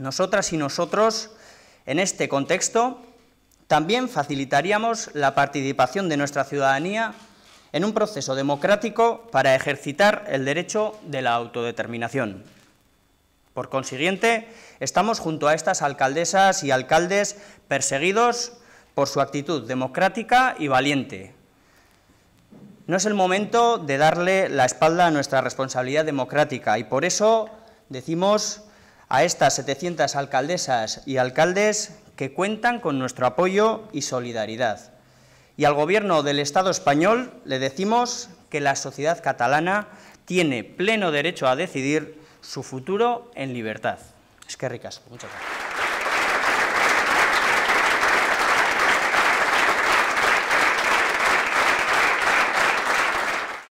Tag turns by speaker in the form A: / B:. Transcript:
A: Nosotras y nosotros, en este contexto, también facilitaríamos la participación de nuestra ciudadanía en un proceso democrático para ejercitar el derecho de la autodeterminación. Por consiguiente, estamos junto a estas alcaldesas y alcaldes perseguidos por su actitud democrática y valiente. No es el momento de darle la espalda a nuestra responsabilidad democrática y por eso decimos a estas 700 alcaldesas y alcaldes que cuentan con nuestro apoyo y solidaridad. Y al Gobierno del Estado español le decimos que la sociedad catalana tiene pleno derecho a decidir su futuro en libertad. Es que ricas. Muchas gracias.